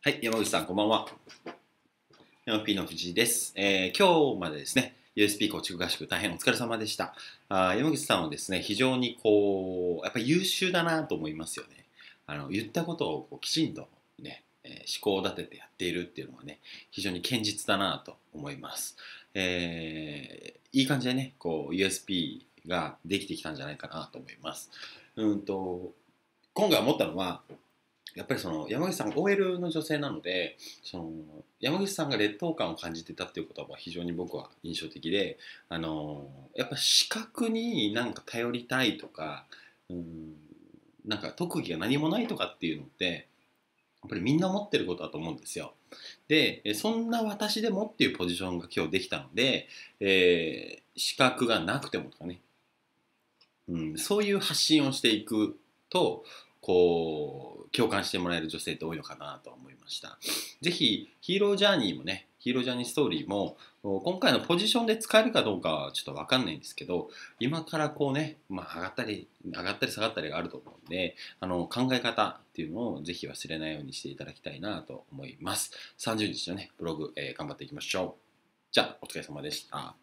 はい、山口さん、こんばんは。m p の藤井です、えー、今日までですね、USB 構築合宿、大変お疲れ様でした。あ山口さんはですね、非常にこう、やっぱり優秀だなと思いますよね。あの言ったことをこうきちんとね、えー、思考を立ててやっているっていうのはね、非常に堅実だなと思います。えー、いい感じでね、こう、USB ができてきたんじゃないかなと思います。うんと、今回思ったのは、やっぱりその山口さん OL の女性なのでその山口さんが劣等感を感じてたっていうことは非常に僕は印象的であのやっぱ視覚になんか頼りたいとかうんなんか特技が何もないとかっていうのってやっぱりみんな持ってることだと思うんですよ。でそんな私でもっていうポジションが今日できたので、えー、資格がなくてもとかね、うん、そういう発信をしていくとこう共感してもらえる女性って多いのかなと思いました是非ヒーロージャーニーもねヒーロージャーニーストーリーも今回のポジションで使えるかどうかはちょっと分かんないんですけど今からこうね、まあ、上がったり上がったり下がったりがあると思うんであの考え方っていうのを是非忘れないようにしていただきたいなと思います30日のねブログ、えー、頑張っていきましょうじゃあお疲れ様でした